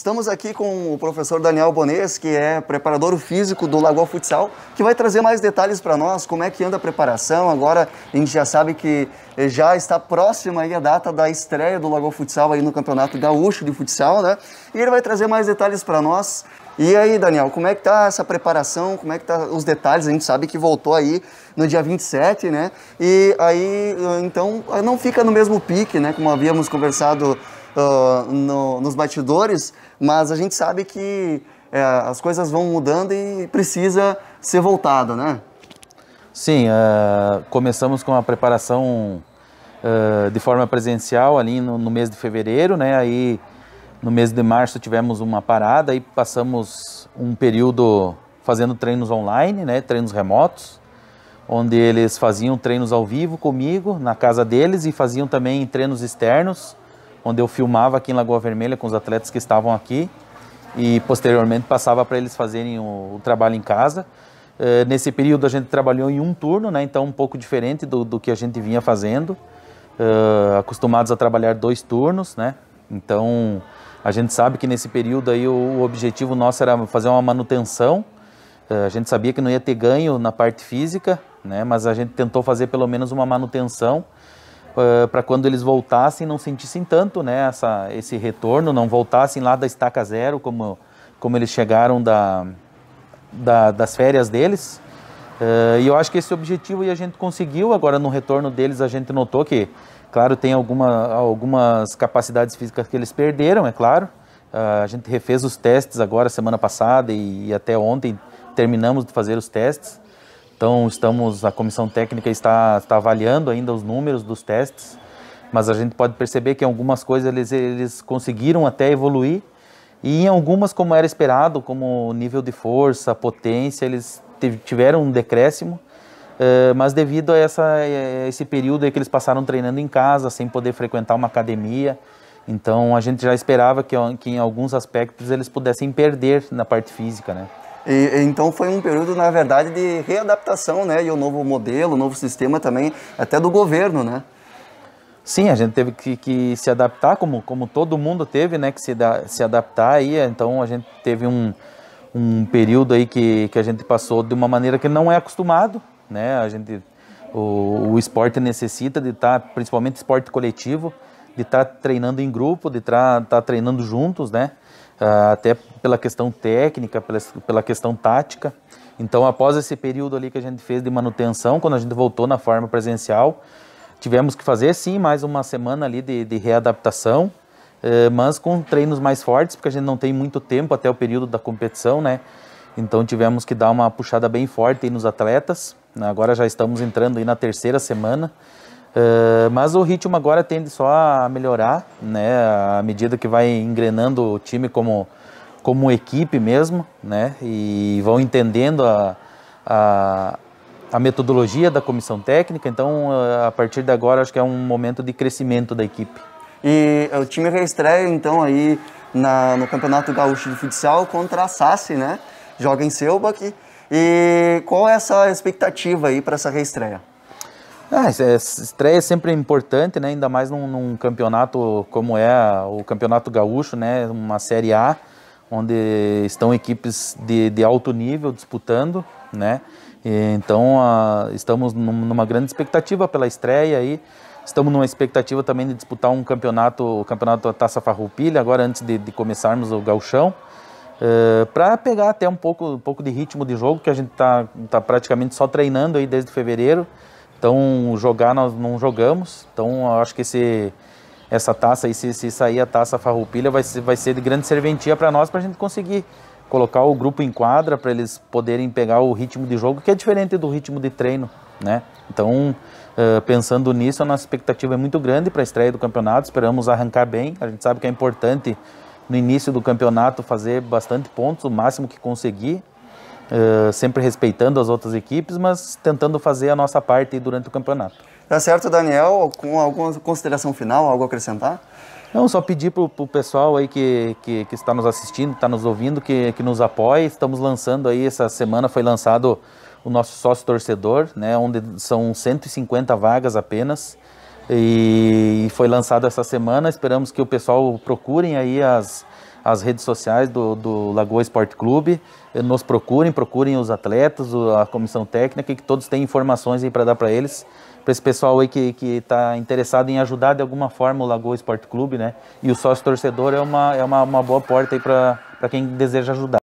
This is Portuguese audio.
Estamos aqui com o professor Daniel Bonês, que é preparador físico do Lagoa Futsal, que vai trazer mais detalhes para nós, como é que anda a preparação. Agora a gente já sabe que eh, já está próxima aí a data da estreia do Lagoa Futsal aí no Campeonato Gaúcho de Futsal, né? E ele vai trazer mais detalhes para nós. E aí, Daniel, como é que tá essa preparação? Como é que tá os detalhes? A gente sabe que voltou aí no dia 27, né? E aí, eh, então, eh, não fica no mesmo pique, né? Como havíamos conversado uh, no, nos bastidores, mas a gente sabe que é, as coisas vão mudando e precisa ser voltada, né? Sim, uh, começamos com a preparação uh, de forma presencial ali no, no, mês de fevereiro, né? Aí no mês de março tivemos uma parada e passamos um período fazendo treinos online, né? Treinos remotos, onde eles faziam treinos ao vivo comigo na casa deles e faziam também treinos externos onde eu filmava aqui em Lagoa Vermelha com os atletas que estavam aqui e posteriormente passava para eles fazerem o, o, trabalho em casa. Eh, nesse período a gente trabalhou em um turno, né, então um pouco diferente do, do que a gente vinha fazendo, eh, acostumados a trabalhar dois turnos, né? Então a gente sabe que nesse período aí o, o objetivo nosso era fazer uma manutenção. Eh, a gente sabia que não ia ter ganho na parte física, né? Mas a gente tentou fazer pelo menos uma manutenção eh, para quando eles voltassem não sentissem tanto né, essa, esse retorno, não voltassem lá da estaca zero como, como eles chegaram da, da das férias deles. Uh, e eu acho que esse objetivo a gente conseguiu. Agora, no retorno deles, a gente notou que, claro, tem alguma, algumas capacidades físicas que eles perderam, é claro. Uh, a gente refez os testes agora, semana passada e, e até ontem terminamos de fazer os testes. Então estamos, a comissão técnica está, está avaliando ainda os números dos testes, mas a gente pode perceber que em algumas coisas eles, eles conseguiram até evoluir e em algumas, como era esperado, como nível de força, potência, eles tiveram um decréscimo, eh, mas devido a essa, eh, esse período aí que eles passaram treinando em casa, sem poder frequentar uma academia, então a gente já esperava que, que em alguns aspectos eles pudessem perder na parte física, né? E, então foi um período, na verdade, de readaptação, né? E o novo modelo, o novo sistema também, até do governo, né? Sim, a gente teve que, que se adaptar, como, como todo mundo teve, né? Que se, da, se adaptar aí. Então a gente teve um, um período aí que, que a gente passou de uma maneira que não é acostumado, né? A gente, o, o esporte necessita de estar, tá, principalmente esporte coletivo, de estar tá treinando em grupo, de estar, tá, estar treinando juntos, né? Ah, até pela questão técnica, pela, pela questão tática. Então, após esse período ali que a gente fez de manutenção, quando a gente voltou na forma presencial, tivemos que fazer sim mais uma semana ali de, de readaptação, eh, mas com treinos mais fortes, porque a gente não tem muito tempo até o período da competição, né? Então tivemos que dar uma puxada bem forte nos atletas. Agora já estamos entrando aí na terceira semana. Uh, mas o ritmo agora tende só a melhorar, né? À medida que vai engrenando o time como como equipe mesmo, né? E vão entendendo a, a, a metodologia da comissão técnica. Então, a partir de agora, acho que é um momento de crescimento da equipe. E é, o time reestreia, então, aí na, no Campeonato Gaúcho de Futsal contra a Sassi, né? Joga em Selbach. E qual é essa expectativa aí para essa reestreia? Ah, estreia é sempre importante, né? ainda mais num, num campeonato como é o Campeonato Gaúcho, né? uma Série A onde estão equipes de, de alto nível disputando, né? Então a, estamos numa grande expectativa pela estreia aí. Estamos numa expectativa também de disputar um campeonato, o campeonato da Taça Farroupilha, agora antes de, de começarmos o galchão uh, eh, para pegar até um pouco, um pouco de ritmo de jogo, que a gente está tá praticamente só treinando aí desde fevereiro. Então jogar nós não jogamos. Então acho que esse essa taça e se, se sair a taça farroupilha vai ser, vai ser de grande serventia para nós para a gente conseguir colocar o grupo em quadra para eles poderem pegar o ritmo de jogo que é diferente do ritmo de treino, né? Então, uh, pensando nisso, a nossa expectativa é muito grande para a estreia do campeonato. Esperamos arrancar bem. A gente sabe que é importante no início do campeonato fazer bastante pontos, o máximo que conseguir. Eh, sempre respeitando as outras equipes, mas tentando fazer a nossa parte durante o campeonato. Tá certo, Daniel. Com alguma consideração final, algo a acrescentar? Não, só pedir para o pessoal aí que, que, que, está nos assistindo, está nos ouvindo, que, que nos apoie. Estamos lançando aí, essa semana foi lançado o nosso sócio torcedor, né, onde são 150 vagas apenas e foi lançado essa semana. Esperamos que o pessoal procurem aí as, as redes sociais do, do Lagoa Esporte Clube, nos procurem, procurem os atletas, a comissão técnica, que todos têm informações aí para dar para eles, para esse pessoal aí que está interessado em ajudar de alguma forma o Lagoa Esporte Clube, né? E o sócio torcedor é uma, é uma, uma boa porta aí para quem deseja ajudar.